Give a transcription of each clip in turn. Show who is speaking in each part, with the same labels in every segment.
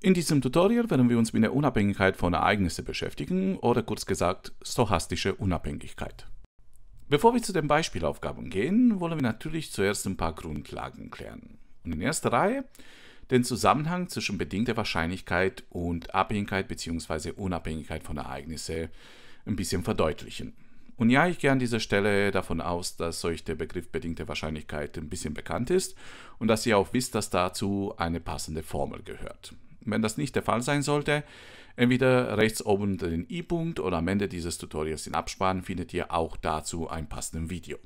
Speaker 1: In diesem Tutorial werden wir uns mit der Unabhängigkeit von Ereignissen beschäftigen oder kurz gesagt stochastische Unabhängigkeit. Bevor wir zu den Beispielaufgaben gehen, wollen wir natürlich zuerst ein paar Grundlagen klären. Und in erster Reihe den Zusammenhang zwischen bedingter Wahrscheinlichkeit und Abhängigkeit bzw. Unabhängigkeit von Ereignissen ein bisschen verdeutlichen. Und ja, ich gehe an dieser Stelle davon aus, dass euch der Begriff bedingte Wahrscheinlichkeit ein bisschen bekannt ist und dass ihr auch wisst, dass dazu eine passende Formel gehört. Wenn das nicht der Fall sein sollte, entweder rechts oben den i-Punkt oder am Ende dieses Tutorials den Abspann findet ihr auch dazu ein passendes Video.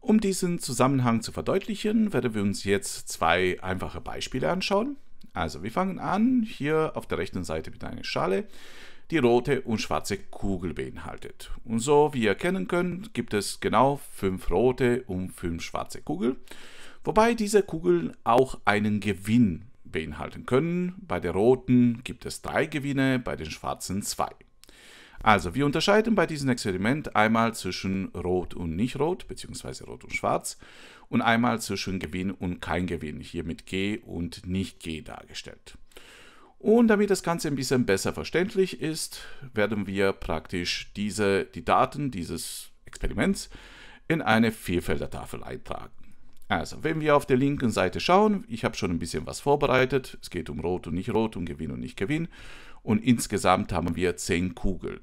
Speaker 1: Um diesen Zusammenhang zu verdeutlichen, werden wir uns jetzt zwei einfache Beispiele anschauen. Also wir fangen an, hier auf der rechten Seite mit einer Schale, die rote und schwarze Kugel beinhaltet. Und so wie ihr erkennen könnt, gibt es genau fünf rote und fünf schwarze Kugeln, wobei diese Kugeln auch einen Gewinn beinhalten können. Bei der roten gibt es drei Gewinne, bei den schwarzen zwei. Also, wir unterscheiden bei diesem Experiment einmal zwischen Rot und Nicht-Rot, beziehungsweise Rot und Schwarz, und einmal zwischen Gewinn und kein Gewinn, hier mit G und Nicht-G dargestellt. Und damit das Ganze ein bisschen besser verständlich ist, werden wir praktisch diese, die Daten dieses Experiments in eine Vierfeldertafel eintragen. Also, wenn wir auf der linken Seite schauen, ich habe schon ein bisschen was vorbereitet. Es geht um Rot und nicht Rot, um Gewinn und nicht Gewinn. Und insgesamt haben wir 10 Kugeln.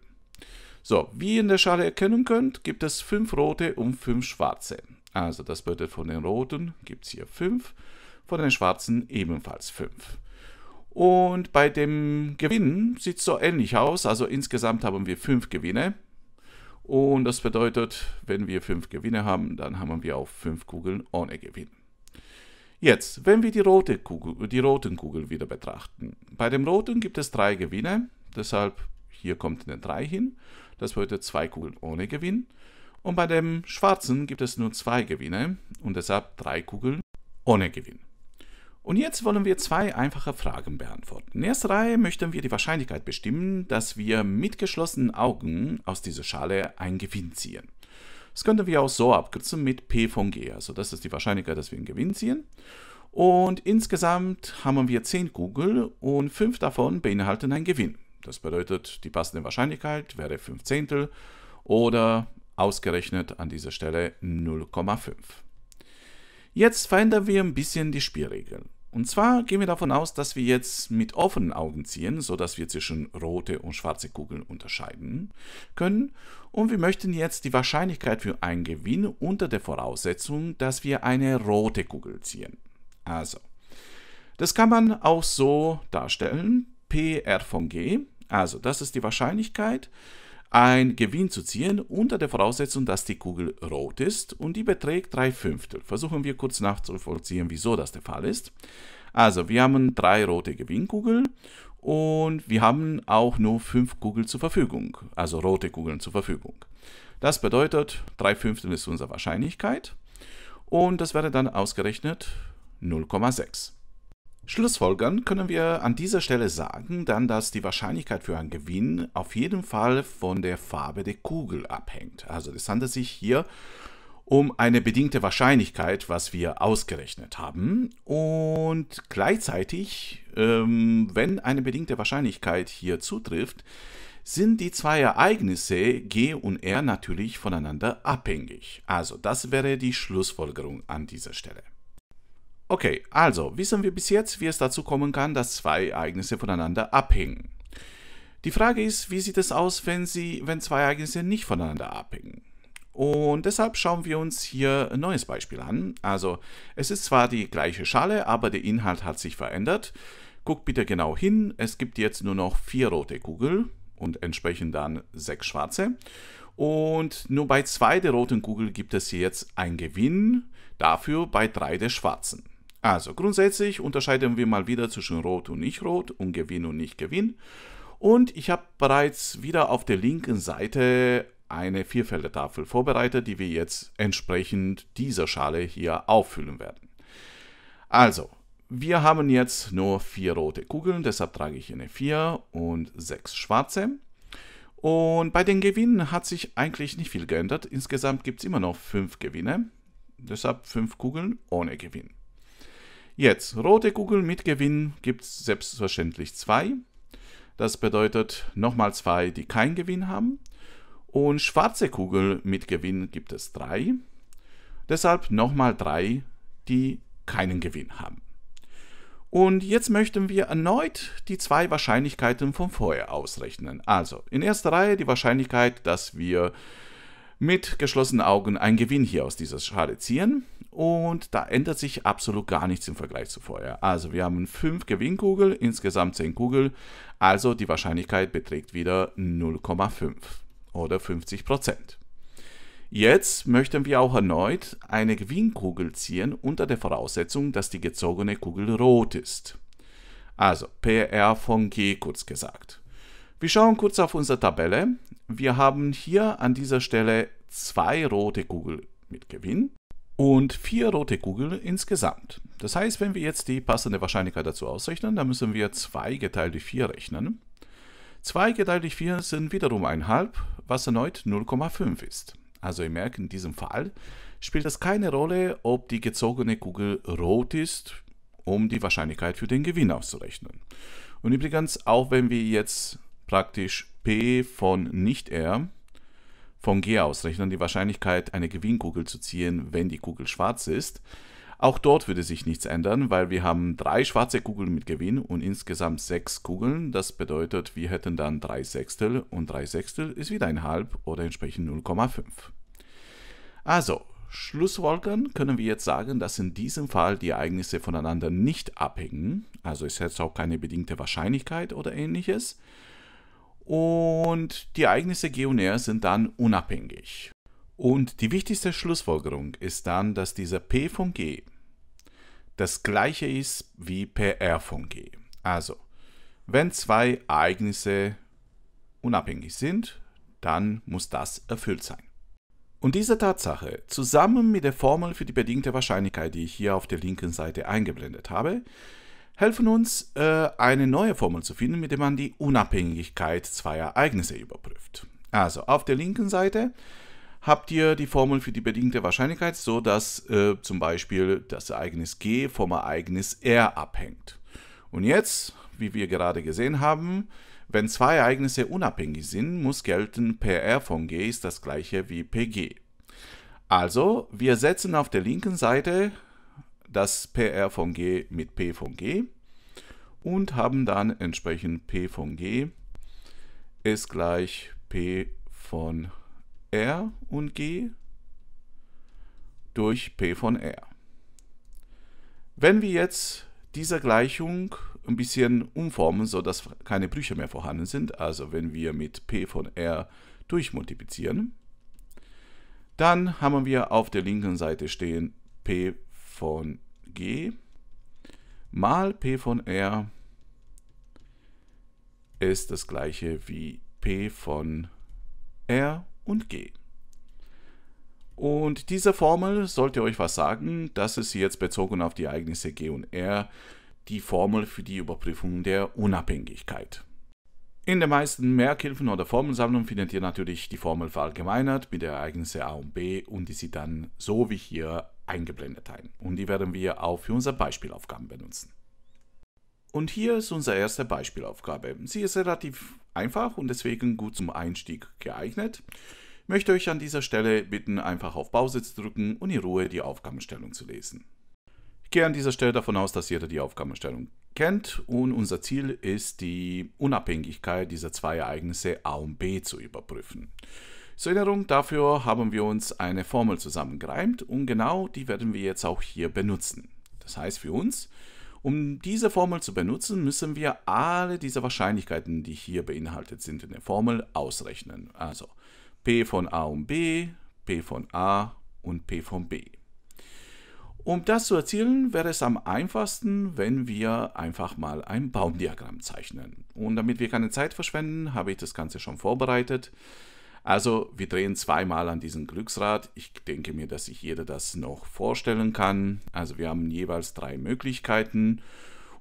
Speaker 1: So, wie ihr in der Schale erkennen könnt, gibt es 5 rote und 5 schwarze. Also das bedeutet, von den roten gibt es hier 5, von den schwarzen ebenfalls 5. Und bei dem Gewinn sieht es so ähnlich aus. Also insgesamt haben wir 5 Gewinne. Und das bedeutet, wenn wir 5 Gewinne haben, dann haben wir auch 5 Kugeln ohne Gewinn. Jetzt, wenn wir die, rote Kugel, die roten Kugeln wieder betrachten. Bei dem roten gibt es 3 Gewinne, deshalb hier kommt eine 3 hin. Das bedeutet 2 Kugeln ohne Gewinn. Und bei dem schwarzen gibt es nur 2 Gewinne und deshalb 3 Kugeln ohne Gewinn. Und jetzt wollen wir zwei einfache Fragen beantworten. In erster Reihe möchten wir die Wahrscheinlichkeit bestimmen, dass wir mit geschlossenen Augen aus dieser Schale einen Gewinn ziehen. Das könnten wir auch so abkürzen mit P von G, also das ist die Wahrscheinlichkeit, dass wir einen Gewinn ziehen. Und insgesamt haben wir 10 Kugel und 5 davon beinhalten einen Gewinn. Das bedeutet, die passende Wahrscheinlichkeit wäre 5 Zehntel oder ausgerechnet an dieser Stelle 0,5. Jetzt verändern wir ein bisschen die Spielregeln. Und zwar gehen wir davon aus, dass wir jetzt mit offenen Augen ziehen, sodass wir zwischen rote und schwarze Kugeln unterscheiden können. Und wir möchten jetzt die Wahrscheinlichkeit für einen Gewinn unter der Voraussetzung, dass wir eine rote Kugel ziehen. Also, das kann man auch so darstellen. PR von G, also das ist die Wahrscheinlichkeit, ein Gewinn zu ziehen, unter der Voraussetzung, dass die Kugel rot ist und die beträgt 3 Fünftel. Versuchen wir kurz nachzuvollziehen, wieso das der Fall ist. Also, wir haben drei rote Gewinnkugeln und wir haben auch nur fünf Kugeln zur Verfügung, also rote Kugeln zur Verfügung. Das bedeutet, 3 Fünftel ist unsere Wahrscheinlichkeit und das wäre dann ausgerechnet 0,6. Schlussfolgern können wir an dieser Stelle sagen, dann, dass die Wahrscheinlichkeit für einen Gewinn auf jeden Fall von der Farbe der Kugel abhängt. Also es handelt sich hier um eine bedingte Wahrscheinlichkeit, was wir ausgerechnet haben. Und gleichzeitig, ähm, wenn eine bedingte Wahrscheinlichkeit hier zutrifft, sind die zwei Ereignisse G und R natürlich voneinander abhängig. Also das wäre die Schlussfolgerung an dieser Stelle. Okay, also wissen wir bis jetzt, wie es dazu kommen kann, dass zwei Ereignisse voneinander abhängen. Die Frage ist, wie sieht es aus, wenn, sie, wenn zwei Ereignisse nicht voneinander abhängen? Und deshalb schauen wir uns hier ein neues Beispiel an. Also es ist zwar die gleiche Schale, aber der Inhalt hat sich verändert. Guck bitte genau hin, es gibt jetzt nur noch vier rote Kugeln und entsprechend dann sechs schwarze. Und nur bei zwei der roten Kugeln gibt es jetzt einen Gewinn, dafür bei drei der schwarzen. Also grundsätzlich unterscheiden wir mal wieder zwischen Rot und Nicht-Rot und Gewinn und Nicht-Gewinn. Und ich habe bereits wieder auf der linken Seite eine Vierfelder-Tafel vorbereitet, die wir jetzt entsprechend dieser Schale hier auffüllen werden. Also, wir haben jetzt nur vier rote Kugeln, deshalb trage ich eine 4 und 6 schwarze. Und bei den Gewinnen hat sich eigentlich nicht viel geändert. Insgesamt gibt es immer noch 5 Gewinne. Deshalb 5 Kugeln ohne Gewinn. Jetzt, rote Kugel mit Gewinn gibt es selbstverständlich zwei. Das bedeutet nochmal zwei, die keinen Gewinn haben. Und schwarze Kugel mit Gewinn gibt es drei. Deshalb nochmal drei, die keinen Gewinn haben. Und jetzt möchten wir erneut die zwei Wahrscheinlichkeiten von vorher ausrechnen. Also in erster Reihe die Wahrscheinlichkeit, dass wir mit geschlossenen Augen einen Gewinn hier aus dieser Schale ziehen und da ändert sich absolut gar nichts im Vergleich zu vorher. Also wir haben 5 Gewinnkugel, insgesamt 10 Kugel, also die Wahrscheinlichkeit beträgt wieder 0,5 oder 50 Prozent. Jetzt möchten wir auch erneut eine Gewinnkugel ziehen unter der Voraussetzung, dass die gezogene Kugel rot ist. Also PR von G kurz gesagt. Wir schauen kurz auf unsere Tabelle. Wir haben hier an dieser Stelle zwei rote Kugeln mit Gewinn und vier rote Kugeln insgesamt. Das heißt, wenn wir jetzt die passende Wahrscheinlichkeit dazu ausrechnen, dann müssen wir 2 geteilt durch 4 rechnen. 2 geteilt durch 4 sind wiederum 1,5, was erneut 0,5 ist. Also ihr merkt, in diesem Fall spielt es keine Rolle, ob die gezogene Kugel rot ist, um die Wahrscheinlichkeit für den Gewinn auszurechnen. Und übrigens, auch wenn wir jetzt praktisch P von nicht R von G ausrechnen die Wahrscheinlichkeit, eine Gewinnkugel zu ziehen, wenn die Kugel schwarz ist. Auch dort würde sich nichts ändern, weil wir haben drei schwarze Kugeln mit Gewinn und insgesamt sechs Kugeln. Das bedeutet, wir hätten dann drei Sechstel und drei Sechstel ist wieder ein Halb oder entsprechend 0,5. Also, Schlussfolgern können wir jetzt sagen, dass in diesem Fall die Ereignisse voneinander nicht abhängen. Also es hat auch keine bedingte Wahrscheinlichkeit oder ähnliches und die Ereignisse Geonair sind dann unabhängig. Und die wichtigste Schlussfolgerung ist dann, dass dieser P von G das gleiche ist wie PR von G. Also, wenn zwei Ereignisse unabhängig sind, dann muss das erfüllt sein. Und diese Tatsache, zusammen mit der Formel für die bedingte Wahrscheinlichkeit, die ich hier auf der linken Seite eingeblendet habe, helfen uns, äh, eine neue Formel zu finden, mit der man die Unabhängigkeit zweier Ereignisse überprüft. Also auf der linken Seite habt ihr die Formel für die bedingte Wahrscheinlichkeit, so dass äh, zum Beispiel das Ereignis G vom Ereignis R abhängt. Und jetzt, wie wir gerade gesehen haben, wenn zwei Ereignisse unabhängig sind, muss gelten, PR von G ist das gleiche wie PG. Also, wir setzen auf der linken Seite das PR von G mit P von G und haben dann entsprechend P von G ist gleich P von R und G durch P von R. Wenn wir jetzt diese Gleichung ein bisschen umformen, sodass keine Brüche mehr vorhanden sind, also wenn wir mit P von R durchmultiplizieren, dann haben wir auf der linken Seite stehen P von g mal p von r ist das gleiche wie p von r und g. Und diese Formel sollte euch was sagen, das ist jetzt bezogen auf die Ereignisse g und r die Formel für die Überprüfung der Unabhängigkeit. In den meisten Merkhilfen oder Formelsammlungen findet ihr natürlich die Formel verallgemeinert mit den Ereignissen a und b und die sie dann so wie hier eingeblendet ein und die werden wir auch für unsere Beispielaufgaben benutzen. Und hier ist unsere erste Beispielaufgabe. Sie ist relativ einfach und deswegen gut zum Einstieg geeignet. Ich möchte euch an dieser Stelle bitten, einfach auf Pause zu drücken und in Ruhe die Aufgabenstellung zu lesen. Ich gehe an dieser Stelle davon aus, dass jeder die Aufgabenstellung kennt und unser Ziel ist, die Unabhängigkeit dieser zwei Ereignisse A und B zu überprüfen. Zur Erinnerung, dafür haben wir uns eine Formel zusammengereimt und genau die werden wir jetzt auch hier benutzen. Das heißt für uns, um diese Formel zu benutzen, müssen wir alle diese Wahrscheinlichkeiten, die hier beinhaltet sind in der Formel, ausrechnen. Also P von A und B, P von A und P von B. Um das zu erzielen, wäre es am einfachsten, wenn wir einfach mal ein Baumdiagramm zeichnen. Und damit wir keine Zeit verschwenden, habe ich das Ganze schon vorbereitet. Also wir drehen zweimal an diesem Glücksrad. Ich denke mir, dass sich jeder das noch vorstellen kann. Also wir haben jeweils drei Möglichkeiten.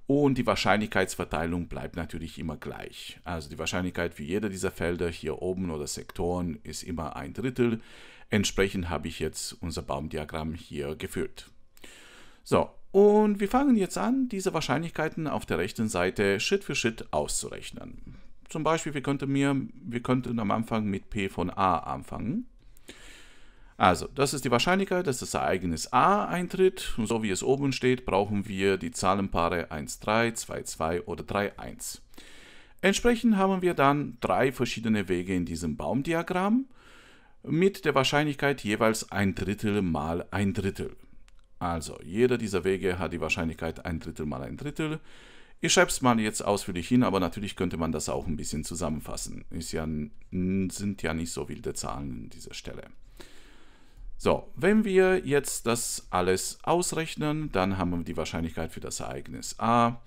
Speaker 1: Und die Wahrscheinlichkeitsverteilung bleibt natürlich immer gleich. Also die Wahrscheinlichkeit für jeder dieser Felder hier oben oder Sektoren ist immer ein Drittel. Entsprechend habe ich jetzt unser Baumdiagramm hier gefüllt. So, und wir fangen jetzt an, diese Wahrscheinlichkeiten auf der rechten Seite Schritt für Schritt auszurechnen zum Beispiel, wir könnten, mir, wir könnten am Anfang mit P von A anfangen. Also, das ist die Wahrscheinlichkeit, dass das Ereignis A eintritt. Und so wie es oben steht, brauchen wir die Zahlenpaare 1, 3, 2, 2 oder 3, 1. Entsprechend haben wir dann drei verschiedene Wege in diesem Baumdiagramm mit der Wahrscheinlichkeit jeweils ein Drittel mal ein Drittel. Also, jeder dieser Wege hat die Wahrscheinlichkeit ein Drittel mal ein Drittel. Ich schreibe es mal jetzt ausführlich hin, aber natürlich könnte man das auch ein bisschen zusammenfassen. Ist ja, sind ja nicht so wilde Zahlen an dieser Stelle. So, wenn wir jetzt das alles ausrechnen, dann haben wir die Wahrscheinlichkeit für das Ereignis A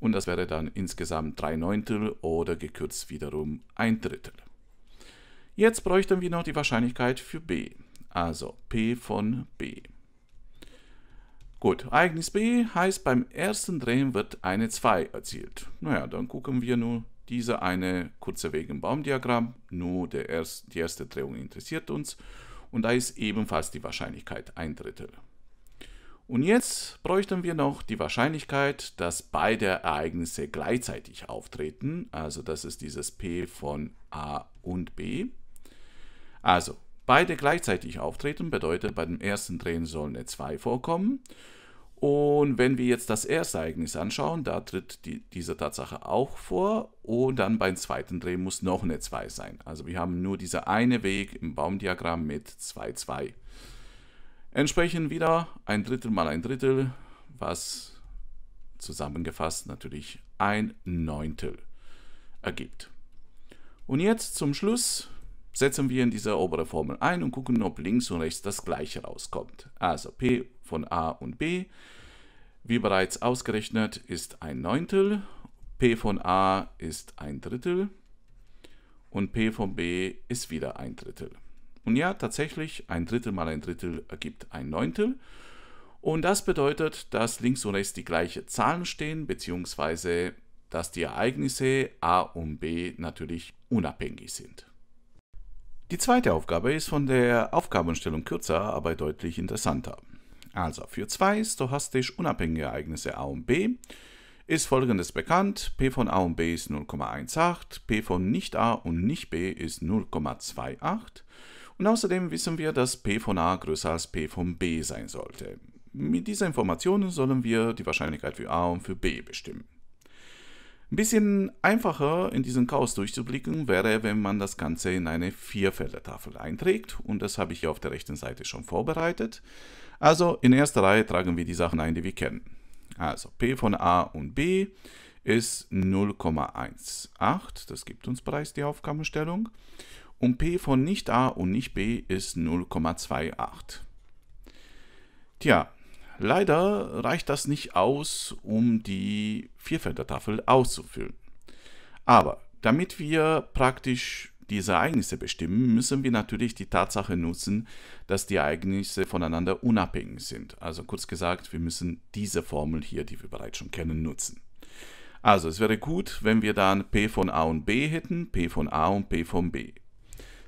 Speaker 1: und das wäre dann insgesamt 3 Neuntel oder gekürzt wiederum ein Drittel. Jetzt bräuchten wir noch die Wahrscheinlichkeit für B, also P von B. Gut, Ereignis B heißt, beim ersten Drehen wird eine 2 erzielt. Naja, dann gucken wir nur diese eine kurze Weg im Baumdiagramm. Nur erst, die erste Drehung interessiert uns. Und da ist ebenfalls die Wahrscheinlichkeit ein Drittel. Und jetzt bräuchten wir noch die Wahrscheinlichkeit, dass beide Ereignisse gleichzeitig auftreten. Also das ist dieses P von A und B. Also beide gleichzeitig auftreten bedeutet, bei dem ersten Drehen soll eine 2 vorkommen. Und wenn wir jetzt das erste Ereignis anschauen, da tritt die, diese Tatsache auch vor und dann beim zweiten Dreh muss noch eine 2 sein. Also wir haben nur dieser eine Weg im Baumdiagramm mit 2, 2. Entsprechend wieder ein Drittel mal ein Drittel, was zusammengefasst natürlich ein Neuntel ergibt. Und jetzt zum Schluss setzen wir in diese obere Formel ein und gucken, ob links und rechts das gleiche rauskommt. Also P von A und B, wie bereits ausgerechnet, ist ein Neuntel, P von A ist ein Drittel und P von B ist wieder ein Drittel. Und ja, tatsächlich, ein Drittel mal ein Drittel ergibt ein Neuntel. Und das bedeutet, dass links und rechts die gleichen Zahlen stehen, beziehungsweise dass die Ereignisse A und B natürlich unabhängig sind. Die zweite Aufgabe ist von der Aufgabenstellung kürzer, aber deutlich interessanter. Also für zwei stochastisch unabhängige Ereignisse A und B ist folgendes bekannt. P von A und B ist 0,18, P von nicht A und nicht B ist 0,28 und außerdem wissen wir, dass P von A größer als P von B sein sollte. Mit dieser Information sollen wir die Wahrscheinlichkeit für A und für B bestimmen. Ein bisschen einfacher in diesen Chaos durchzublicken wäre, wenn man das Ganze in eine Vierfelder-Tafel einträgt und das habe ich hier auf der rechten Seite schon vorbereitet. Also in erster Reihe tragen wir die Sachen ein, die wir kennen. Also P von A und B ist 0,18, das gibt uns bereits die Aufgabenstellung. Und P von nicht A und nicht B ist 0,28. Tja, Leider reicht das nicht aus, um die Vierfeldertafel auszufüllen. Aber damit wir praktisch diese Ereignisse bestimmen, müssen wir natürlich die Tatsache nutzen, dass die Ereignisse voneinander unabhängig sind. Also kurz gesagt, wir müssen diese Formel hier, die wir bereits schon kennen, nutzen. Also es wäre gut, wenn wir dann P von A und B hätten, P von A und P von B.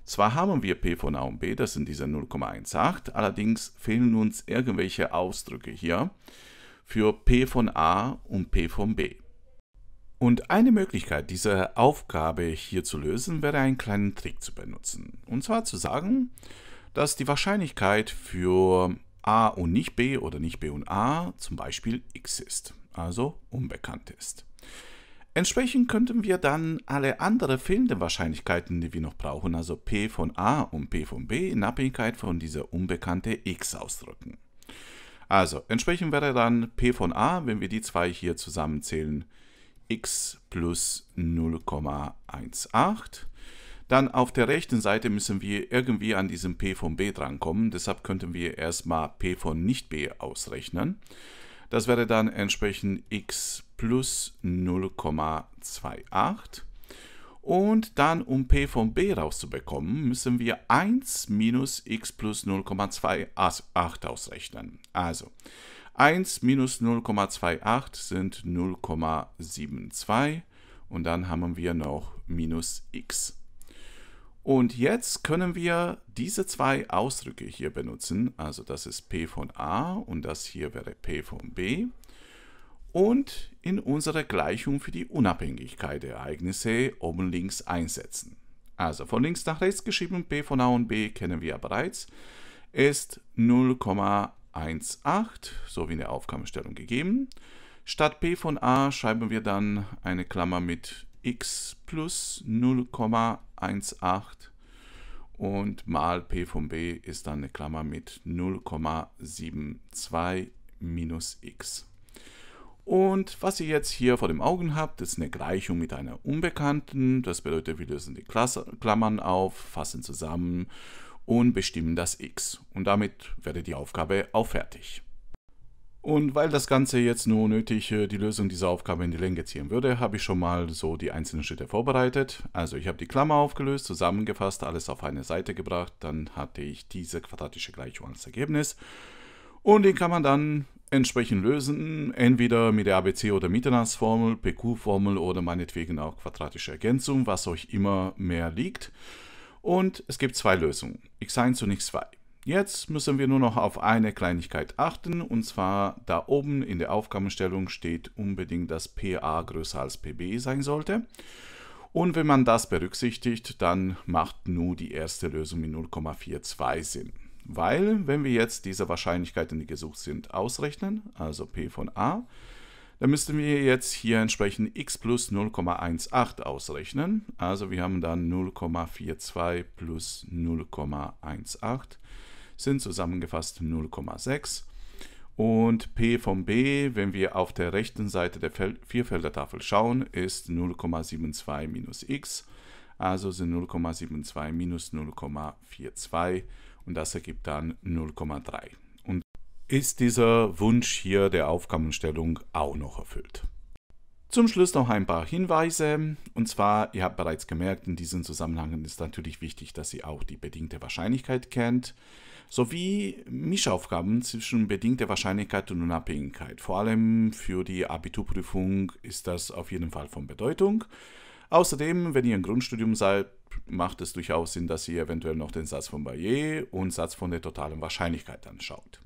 Speaker 1: Zwar haben wir P von A und B, das sind diese 0,18, allerdings fehlen uns irgendwelche Ausdrücke hier für P von A und P von B. Und eine Möglichkeit, diese Aufgabe hier zu lösen, wäre einen kleinen Trick zu benutzen. Und zwar zu sagen, dass die Wahrscheinlichkeit für A und nicht B oder nicht B und A zum Beispiel x ist, also unbekannt ist. Entsprechend könnten wir dann alle anderen fehlenden Wahrscheinlichkeiten, die wir noch brauchen, also p von a und p von b, in Abhängigkeit von dieser unbekannten x ausdrücken. Also, entsprechend wäre dann p von a, wenn wir die zwei hier zusammenzählen, x plus 0,18. Dann auf der rechten Seite müssen wir irgendwie an diesem p von b drankommen. Deshalb könnten wir erstmal p von nicht b ausrechnen. Das wäre dann entsprechend x plus plus 0,28. Und dann, um p von b rauszubekommen, müssen wir 1 minus x plus 0,28 ausrechnen. Also 1 minus 0,28 sind 0,72 und dann haben wir noch minus x. Und jetzt können wir diese zwei Ausdrücke hier benutzen. Also das ist p von a und das hier wäre p von b und in unserer Gleichung für die Unabhängigkeit der Ereignisse oben links einsetzen. Also von links nach rechts geschrieben, p von a und b kennen wir ja bereits, ist 0,18, so wie in der Aufgabenstellung gegeben. Statt p von a schreiben wir dann eine Klammer mit x plus 0,18 und mal p von b ist dann eine Klammer mit 0,72 minus x. Und was ihr jetzt hier vor den Augen habt, ist eine Gleichung mit einer Unbekannten. Das bedeutet, wir lösen die Klasse, Klammern auf, fassen zusammen und bestimmen das x. Und damit werdet die Aufgabe auch fertig. Und weil das Ganze jetzt nur nötig äh, die Lösung dieser Aufgabe in die Länge ziehen würde, habe ich schon mal so die einzelnen Schritte vorbereitet. Also ich habe die Klammer aufgelöst, zusammengefasst, alles auf eine Seite gebracht, dann hatte ich diese quadratische Gleichung als Ergebnis. Und den kann man dann entsprechend lösen, entweder mit der ABC- oder Mitternachtsformel, PQ-Formel oder meinetwegen auch quadratische Ergänzung, was euch immer mehr liegt. Und es gibt zwei Lösungen, x1 und x2. Jetzt müssen wir nur noch auf eine Kleinigkeit achten, und zwar da oben in der Aufgabenstellung steht unbedingt, dass PA größer als PB sein sollte. Und wenn man das berücksichtigt, dann macht nur die erste Lösung mit 0,42 Sinn. Weil, wenn wir jetzt diese Wahrscheinlichkeiten, die gesucht sind, ausrechnen, also p von a, dann müssten wir jetzt hier entsprechend x plus 0,18 ausrechnen. Also wir haben dann 0,42 plus 0,18 sind zusammengefasst 0,6. Und p von b, wenn wir auf der rechten Seite der Vierfelder-Tafel schauen, ist 0,72 minus x. Also sind 0,72 minus 0,42 und das ergibt dann 0,3. Und ist dieser Wunsch hier der Aufgabenstellung auch noch erfüllt? Zum Schluss noch ein paar Hinweise. Und zwar, ihr habt bereits gemerkt, in diesem Zusammenhang ist natürlich wichtig, dass ihr auch die bedingte Wahrscheinlichkeit kennt, sowie Mischaufgaben zwischen bedingter Wahrscheinlichkeit und Unabhängigkeit. Vor allem für die Abiturprüfung ist das auf jeden Fall von Bedeutung. Außerdem, wenn ihr ein Grundstudium seid, macht es durchaus Sinn, dass ihr eventuell noch den Satz von Bayer und Satz von der totalen Wahrscheinlichkeit anschaut.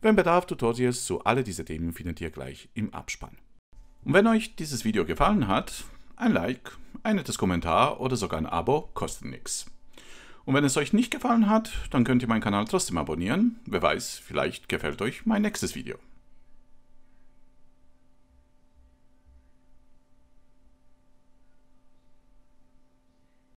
Speaker 1: Wenn Bedarf, Tutorials zu alle diese Themen findet ihr gleich im Abspann. Und wenn euch dieses Video gefallen hat, ein Like, ein nettes Kommentar oder sogar ein Abo kostet nichts. Und wenn es euch nicht gefallen hat, dann könnt ihr meinen Kanal trotzdem abonnieren. Wer weiß, vielleicht gefällt euch mein nächstes Video.